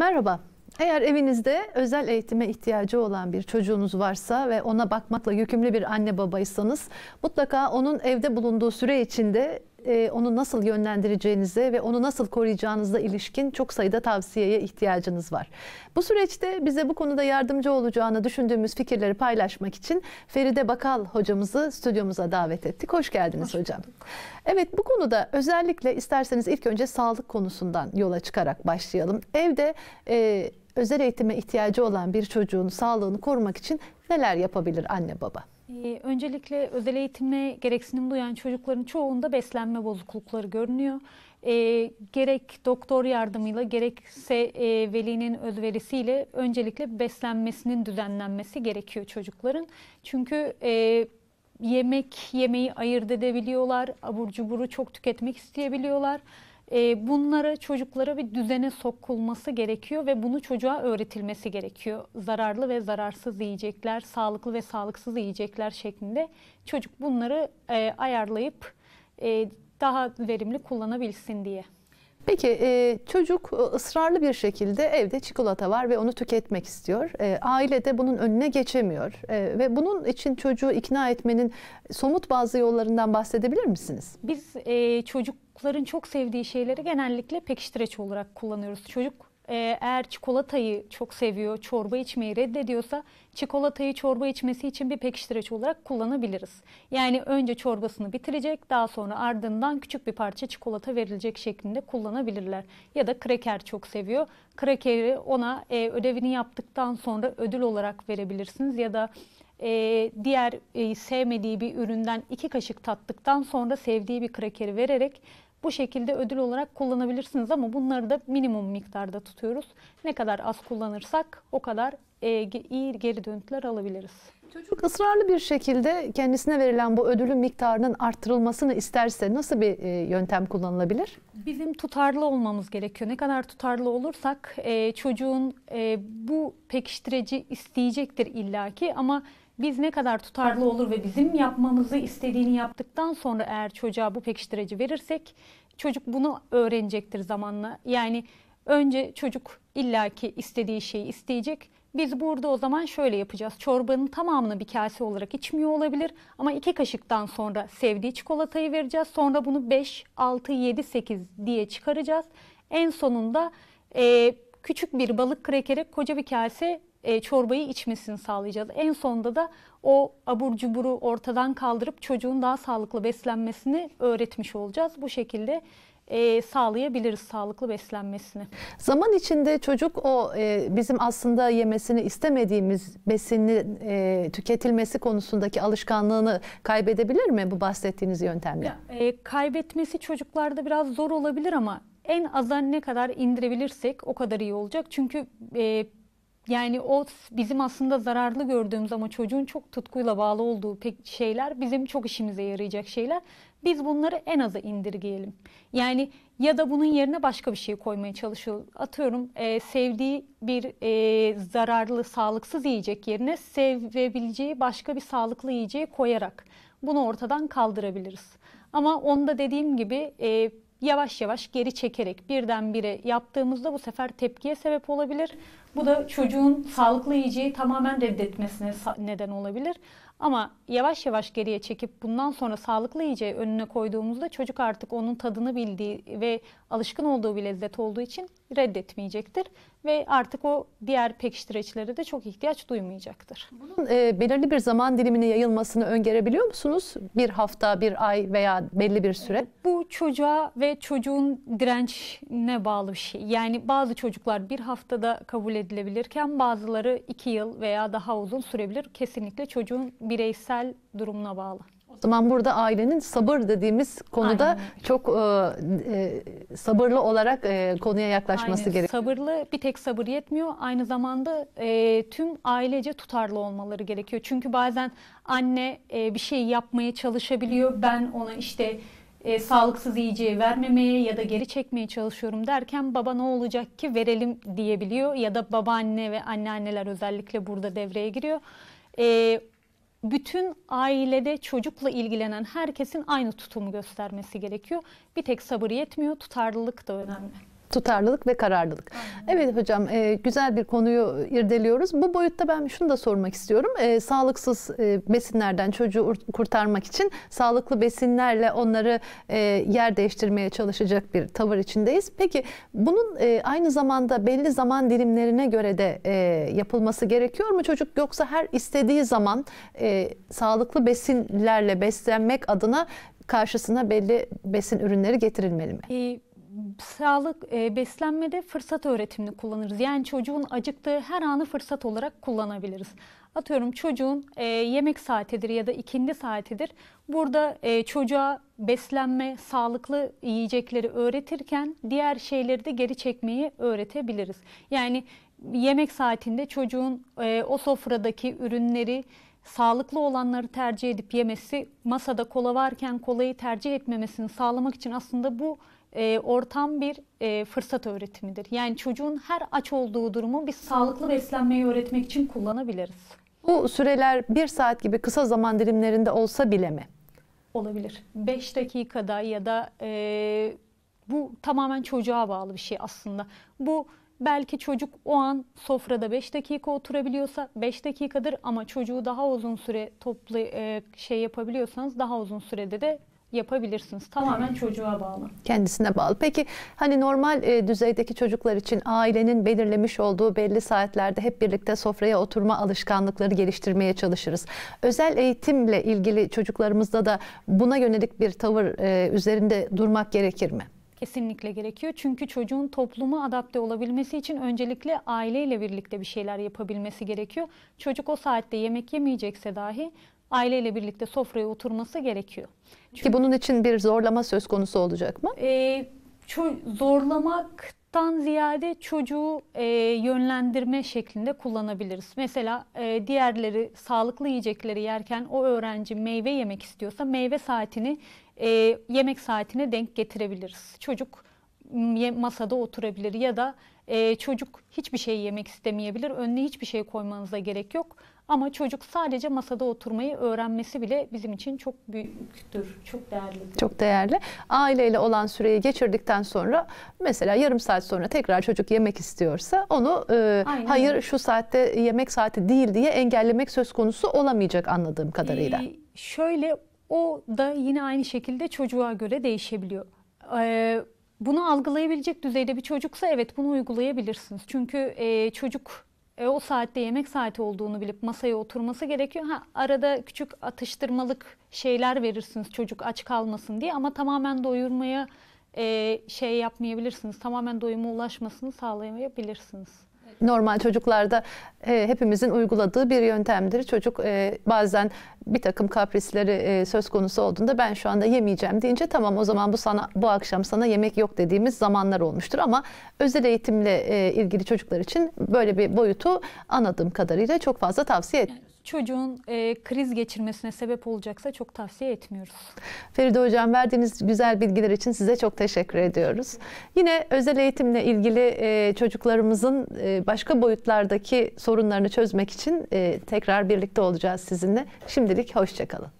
Merhaba. Eğer evinizde özel eğitime ihtiyacı olan bir çocuğunuz varsa ve ona bakmakla yükümlü bir anne babaysanız mutlaka onun evde bulunduğu süre içinde e, onu nasıl yönlendireceğinize ve onu nasıl koruyacağınızla ilişkin çok sayıda tavsiyeye ihtiyacınız var. Bu süreçte bize bu konuda yardımcı olacağını düşündüğümüz fikirleri paylaşmak için Feride Bakal hocamızı stüdyomuza davet ettik. Hoş geldiniz Hoş hocam. Evet bu konuda özellikle isterseniz ilk önce sağlık konusundan yola çıkarak başlayalım. Evde e, özel eğitime ihtiyacı olan bir çocuğun sağlığını korumak için neler yapabilir anne baba? Ee, öncelikle özel eğitime gereksinim duyan çocukların çoğunda beslenme bozuklukları görünüyor. E, gerek doktor yardımıyla gerekse e, velinin özverisiyle öncelikle beslenmesinin düzenlenmesi gerekiyor çocukların. Çünkü e, yemek yemeği ayırt edebiliyorlar, abur cuburu çok tüketmek isteyebiliyorlar e, bunlara çocuklara bir düzene sokulması gerekiyor ve bunu çocuğa öğretilmesi gerekiyor. Zararlı ve zararsız yiyecekler, sağlıklı ve sağlıksız yiyecekler şeklinde çocuk bunları e, ayarlayıp e, daha verimli kullanabilsin diye. Peki e, çocuk e, ısrarlı bir şekilde evde çikolata var ve onu tüketmek istiyor. E, aile de bunun önüne geçemiyor ve bunun için çocuğu ikna etmenin somut bazı yollarından bahsedebilir misiniz? Biz çocukların çok sevdiği şeyleri genellikle pekiştireç olarak kullanıyoruz. Çocuk ee, eğer çikolatayı çok seviyor, çorba içmeyi reddediyorsa çikolatayı çorba içmesi için bir pekiştireç olarak kullanabiliriz. Yani önce çorbasını bitirecek, daha sonra ardından küçük bir parça çikolata verilecek şeklinde kullanabilirler. Ya da kreker çok seviyor. Krekeri ona e, ödevini yaptıktan sonra ödül olarak verebilirsiniz ya da e, diğer e, sevmediği bir üründen iki kaşık tattıktan sonra sevdiği bir krakeri vererek bu şekilde ödül olarak kullanabilirsiniz ama bunları da minimum miktarda tutuyoruz. Ne kadar az kullanırsak o kadar e, iyi geri dönütler alabiliriz. Çocuk ısrarlı bir şekilde kendisine verilen bu ödülün miktarının arttırılmasını isterse nasıl bir e, yöntem kullanılabilir? Bizim tutarlı olmamız gerekiyor. Ne kadar tutarlı olursak e, çocuğun e, bu pekiştirici isteyecektir illaki ama biz ne kadar tutarlı olur ve bizim yapmamızı istediğini yaptıktan sonra eğer çocuğa bu pekiştirici verirsek çocuk bunu öğrenecektir zamanla. Yani önce çocuk illaki istediği şeyi isteyecek. Biz burada o zaman şöyle yapacağız. Çorbanın tamamını bir kase olarak içmiyor olabilir ama iki kaşıktan sonra sevdiği çikolatayı vereceğiz. Sonra bunu 5, 6, 7, 8 diye çıkaracağız. En sonunda e, küçük bir balık krekere koca bir kase e, çorbayı içmesini sağlayacağız. En sonunda da o abur cuburu ortadan kaldırıp çocuğun daha sağlıklı beslenmesini öğretmiş olacağız. Bu şekilde e, sağlayabiliriz sağlıklı beslenmesini. Zaman içinde çocuk o e, bizim aslında yemesini istemediğimiz besini e, tüketilmesi konusundaki alışkanlığını kaybedebilir mi bu bahsettiğiniz yöntemle? E, kaybetmesi çocuklarda biraz zor olabilir ama en aza ne kadar indirebilirsek o kadar iyi olacak. Çünkü e, yani o bizim aslında zararlı gördüğümüz ama çocuğun çok tutkuyla bağlı olduğu pek şeyler bizim çok işimize yarayacak şeyler. Biz bunları en aza indirgeyelim. Yani ya da bunun yerine başka bir şey koymaya çalışıyor. Atıyorum e, sevdiği bir e, zararlı, sağlıksız yiyecek yerine sevebileceği başka bir sağlıklı yiyeceği koyarak bunu ortadan kaldırabiliriz. Ama onda dediğim gibi e, yavaş yavaş geri çekerek birdenbire yaptığımızda bu sefer tepkiye sebep olabilir. Bu da çocuğun sağlıklı yiyeceği tamamen reddetmesine neden olabilir. Ama yavaş yavaş geriye çekip bundan sonra sağlıklı yiyeceği önüne koyduğumuzda çocuk artık onun tadını bildiği ve alışkın olduğu bir lezzet olduğu için reddetmeyecektir. Ve artık o diğer pekiştireçlere de çok ihtiyaç duymayacaktır. Bunun e, belirli bir zaman dilimine yayılmasını öngörebiliyor musunuz? Bir hafta, bir ay veya belli bir süre? Bu çocuğa ve çocuğun dirençine bağlı bir şey. Yani bazı çocuklar bir haftada kabul edilebilirken bazıları 2 yıl veya daha uzun sürebilir. Kesinlikle çocuğun bireysel durumuna bağlı. O zaman burada ailenin sabır dediğimiz konuda Aynen. çok e, e, sabırlı olarak e, konuya yaklaşması Aynen. gerekiyor. Sabırlı bir tek sabır yetmiyor. Aynı zamanda e, tüm ailece tutarlı olmaları gerekiyor. Çünkü bazen anne e, bir şey yapmaya çalışabiliyor. Ben ona işte e, sağlıksız yiyeceği vermemeye ya da geri çekmeye çalışıyorum derken baba ne olacak ki verelim diyebiliyor ya da babaanne ve anneanneler özellikle burada devreye giriyor. E, bütün ailede çocukla ilgilenen herkesin aynı tutumu göstermesi gerekiyor. Bir tek sabır yetmiyor, tutarlılık da önemli tutarlılık ve kararlılık. Evet hocam e, güzel bir konuyu irdeliyoruz. Bu boyutta ben şunu da sormak istiyorum. E, sağlıksız e, besinlerden çocuğu kurtarmak için sağlıklı besinlerle onları yer değiştirmeye çalışacak bir tavır içindeyiz. Peki bunun aynı zamanda belli zaman dilimlerine göre de yapılması gerekiyor mu çocuk yoksa her istediği zaman sağlıklı besinlerle beslenmek adına karşısına belli besin ürünleri getirilmeli mi? Ee, sağlık e, beslenmede fırsat öğretimini kullanırız. Yani çocuğun acıktığı her anı fırsat olarak kullanabiliriz. Atıyorum çocuğun e, yemek saatidir ya da ikindi saatidir. Burada e, çocuğa beslenme, sağlıklı yiyecekleri öğretirken diğer şeyleri de geri çekmeyi öğretebiliriz. Yani yemek saatinde çocuğun e, o sofradaki ürünleri sağlıklı olanları tercih edip yemesi, masada kola varken kolayı tercih etmemesini sağlamak için aslında bu e, ortam bir e, fırsat öğretimidir. Yani çocuğun her aç olduğu durumu biz sağlıklı beslenmeyi öğretmek için kullanabiliriz. Bu süreler bir saat gibi kısa zaman dilimlerinde olsa bile mi? Olabilir. Beş dakikada ya da e, bu tamamen çocuğa bağlı bir şey aslında. Bu Belki çocuk o an sofrada 5 dakika oturabiliyorsa 5 dakikadır ama çocuğu daha uzun süre toplu e, şey yapabiliyorsanız daha uzun sürede de yapabilirsiniz. Tamamen çocuğa bağlı. Kendisine bağlı. Peki hani normal e, düzeydeki çocuklar için ailenin belirlemiş olduğu belli saatlerde hep birlikte sofraya oturma alışkanlıkları geliştirmeye çalışırız. Özel eğitimle ilgili çocuklarımızda da buna yönelik bir tavır e, üzerinde durmak gerekir mi? Kesinlikle gerekiyor. Çünkü çocuğun topluma adapte olabilmesi için öncelikle aileyle birlikte bir şeyler yapabilmesi gerekiyor. Çocuk o saatte yemek yemeyecekse dahi aileyle birlikte sofraya oturması gerekiyor. Çünkü, Ki bunun için bir zorlama söz konusu olacak mı? E, ee, zorlamak tan ziyade çocuğu e, yönlendirme şeklinde kullanabiliriz. Mesela e, diğerleri sağlıklı yiyecekleri yerken o öğrenci meyve yemek istiyorsa meyve saatini e, yemek saatine denk getirebiliriz. Çocuk masada oturabilir ya da e, çocuk hiçbir şey yemek istemeyebilir. Önüne hiçbir şey koymanıza gerek yok. Ama çocuk sadece masada oturmayı öğrenmesi bile bizim için çok büyüktür, çok değerli. Çok değerli. Aileyle olan süreyi geçirdikten sonra mesela yarım saat sonra tekrar çocuk yemek istiyorsa onu e, hayır şu saatte yemek saati değil diye engellemek söz konusu olamayacak anladığım kadarıyla. Ee, şöyle o da yine aynı şekilde çocuğa göre değişebiliyor. bunu algılayabilecek düzeyde bir çocuksa evet bunu uygulayabilirsiniz. Çünkü çocuk e, o saatte yemek saati olduğunu bilip masaya oturması gerekiyor. Ha, arada küçük atıştırmalık şeyler verirsiniz çocuk aç kalmasın diye ama tamamen doyurmaya şey yapmayabilirsiniz. Tamamen doyuma ulaşmasını sağlayamayabilirsiniz normal çocuklarda e, hepimizin uyguladığı bir yöntemdir. Çocuk e, bazen bir takım kaprisleri e, söz konusu olduğunda ben şu anda yemeyeceğim deyince tamam o zaman bu sana bu akşam sana yemek yok dediğimiz zamanlar olmuştur ama özel eğitimle e, ilgili çocuklar için böyle bir boyutu anladığım kadarıyla çok fazla tavsiye etmiyorum çocuğun e, kriz geçirmesine sebep olacaksa çok tavsiye etmiyoruz. Feride Hocam verdiğiniz güzel bilgiler için size çok teşekkür ediyoruz. Yine özel eğitimle ilgili e, çocuklarımızın e, başka boyutlardaki sorunlarını çözmek için e, tekrar birlikte olacağız sizinle. Şimdilik hoşçakalın.